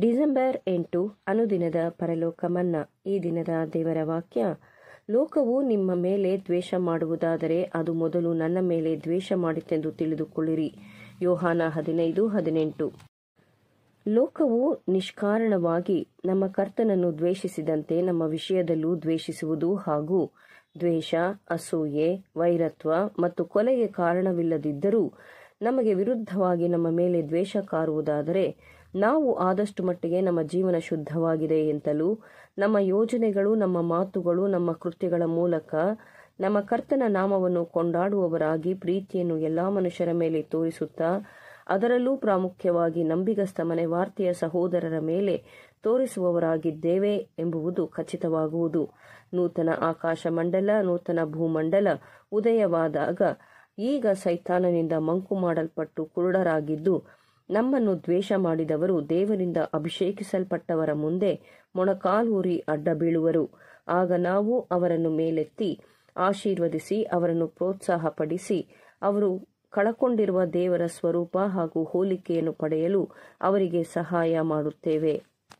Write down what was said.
December ಎಂಟು ಅನುದಿನದ ಪರಲೋಕ ಮನ್ನಾ ಈ ದಿನದ ದೇವರ ವಾಕ್ಯ ಲೋಕವು ನಿಮ್ಮ ಮೇಲೆ ದ್ವೇಷ ಮಾಡುವುದಾದರೆ ಅದು ಮೊದಲು ನನ್ನ ಮೇಲೆ ದ್ವೇಷ ಮಾಡಿತೆಂದು ತಿಳಿದುಕೊಳ್ಳಿರಿ ಯೋಹಾನ ಹದಿನೈದು ಹದಿನೆಂಟು ಲೋಕವು ನಿಷ್ಕಾರಣವಾಗಿ ನಮ್ಮ ಕರ್ತನನ್ನು ದ್ವೇಷಿಸಿದಂತೆ ನಮ್ಮ ವಿಷಯದಲ್ಲೂ ದ್ವೇಷಿಸುವುದು ಹಾಗೂ ದ್ವೇಷ ಅಸೂಯೆ ವೈರತ್ವ ಮತ್ತು ಕೊಲೆಗೆ ಕಾರಣವಿಲ್ಲದಿದ್ದರೂ ನಮಗೆ ವಿರುದ್ಧವಾಗಿ ನಮ್ಮ ಮೇಲೆ ದ್ವೇಷ ಕಾರುವುದಾದರೆ ನಾವು ಆದಷ್ಟು ಮಟ್ಟಿಗೆ ನಮ್ಮ ಜೀವನ ಶುದ್ಧವಾಗಿದೆ ಎಂತಲೂ ನಮ್ಮ ಯೋಜನೆಗಳು ನಮ್ಮ ಮಾತುಗಳು ನಮ್ಮ ಕೃತ್ಯಗಳ ಮೂಲಕ ನಮ್ಮ ಕರ್ತನ ನಾಮವನ್ನು ಕೊಂಡಾಡುವವರಾಗಿ ಪ್ರೀತಿಯನ್ನು ಎಲ್ಲಾ ಮನುಷ್ಯರ ಮೇಲೆ ತೋರಿಸುತ್ತಾ ಅದರಲ್ಲೂ ಪ್ರಾಮುಖ್ಯವಾಗಿ ನಂಬಿಗಸ್ತ ಮನೆ ವಾರ್ತೆಯ ಸಹೋದರರ ಮೇಲೆ ತೋರಿಸುವವರಾಗಿದ್ದೇವೆ ಎಂಬುವುದು ಖಚಿತವಾಗುವುದು ನೂತನ ಆಕಾಶ ಮಂಡಲ ನೂತನ ಭೂಮಂಡಲ ಉದಯವಾದಾಗ ಈಗ ಸೈತಾನನಿಂದ ಮಂಕು ಮಾಡಲ್ಪಟ್ಟು ಕುರುಡರಾಗಿದ್ದು ನಮ್ಮನ್ನು ದ್ವೇಷ ಮಾಡಿದವರು ದೇವರಿಂದ ಅಭಿಷೇಕಿಸಲ್ಪಟ್ಟವರ ಮುಂದೆ ಮೊಣಕಾಲೂರಿ ಅಡ್ಡ ಬೀಳುವರು ಆಗ ನಾವು ಅವರನ್ನು ಮೇಲೆತ್ತಿ ಆಶೀರ್ವದಿಸಿ ಅವರನ್ನು ಪ್ರೋತ್ಸಾಹಪಡಿಸಿ ಅವರು ಕಳಕೊಂಡಿರುವ ದೇವರ ಸ್ವರೂಪ ಹಾಗೂ ಹೋಲಿಕೆಯನ್ನು ಪಡೆಯಲು ಅವರಿಗೆ ಸಹಾಯ ಮಾಡುತ್ತೇವೆ